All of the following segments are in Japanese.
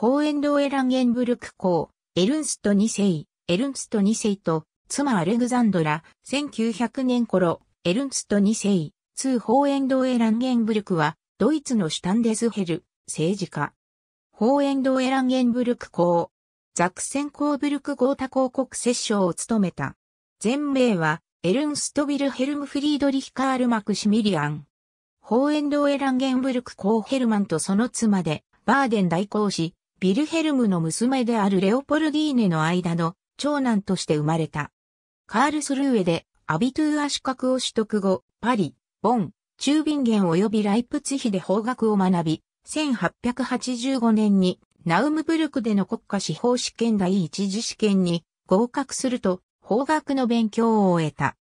ホーエンドエランゲンブルク公、エルンスト2世、エルンスト2世と、妻アレグザンドラ、1900年頃、エルンスト2世、通ホーエンドエランゲンブルクは、ドイツのシュタンデスヘル、政治家。ホーエンドエランゲンブルク公、ザクセンコーブルク豪太公国摂政を務めた。全名は、エルンストビルヘルムフリードリヒカール・マクシミリアン。ホーエンドエランゲンブルク公ヘルマンとその妻で、バーデン代行し、ビルヘルムの娘であるレオポルディーネの間の長男として生まれた。カールスルーエでアビトゥーア資格を取得後、パリ、ボン、中ビンゲン及びライプツヒで法学を学び、1885年にナウムブルクでの国家司法試験第一次試験に合格すると法学の勉強を終えた。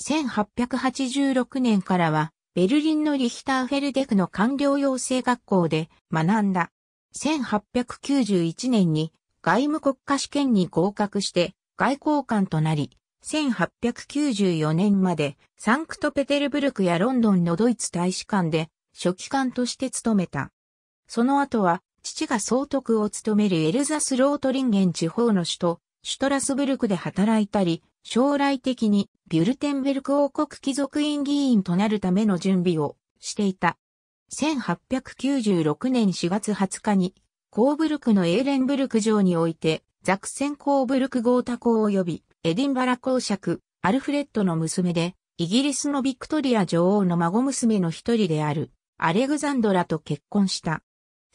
1886年からはベルリンのリヒターフェルデクの官僚養成学校で学んだ。1891年に外務国家試験に合格して外交官となり、1894年までサンクトペテルブルクやロンドンのドイツ大使館で書記官として務めた。その後は父が総督を務めるエルザス・ロートリンゲン地方の首都、シュトラスブルクで働いたり、将来的にビュルテンベルク王国貴族院議員となるための準備をしていた。1896年4月20日に、コーブルクのエーレンブルク城において、ザクセン・コーブルク豪太公及び、エディンバラ公爵、アルフレッドの娘で、イギリスのビクトリア女王の孫娘の一人である、アレグザンドラと結婚した。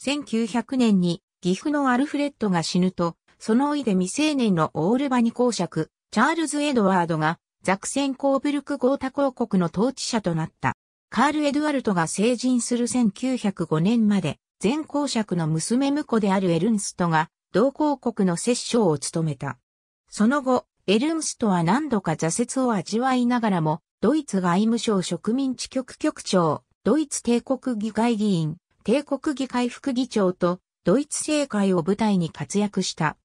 1900年に、岐阜のアルフレッドが死ぬと、その老いで未成年のオールバニ公爵、チャールズ・エドワードが、ザクセン・コーブルク豪太公国の統治者となった。カール・エドゥアルトが成人する1905年まで、前公爵の娘婿であるエルンストが、同公国の摂政を務めた。その後、エルンストは何度か挫折を味わいながらも、ドイツ外務省植民地局局長、ドイツ帝国議会議員、帝国議会副議長と、ドイツ政界を舞台に活躍した。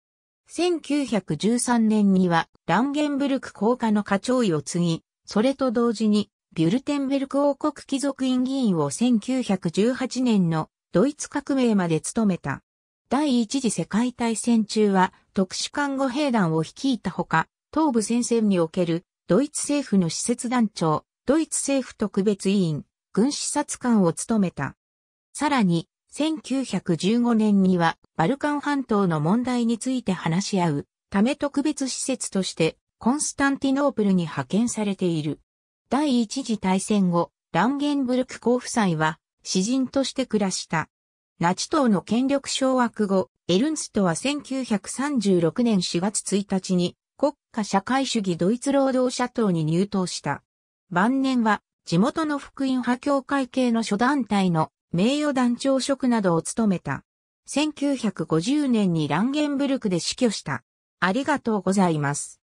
1913年には、ランゲンブルク高果の課長位を継ぎ、それと同時に、ビュルテンベルク王国貴族院議員を1918年のドイツ革命まで務めた。第一次世界大戦中は特殊看護兵団を率いたほか、東部戦線におけるドイツ政府の施設団長、ドイツ政府特別委員、軍視察官を務めた。さらに、1915年にはバルカン半島の問題について話し合うため特別施設としてコンスタンティノープルに派遣されている。第一次大戦後、ランゲンブルク公夫妻は、詩人として暮らした。ナチ党の権力掌握後、エルンストは1936年4月1日に、国家社会主義ドイツ労働者党に入党した。晩年は、地元の福音派協会系の諸団体の名誉団長職などを務めた。1950年にランゲンブルクで死去した。ありがとうございます。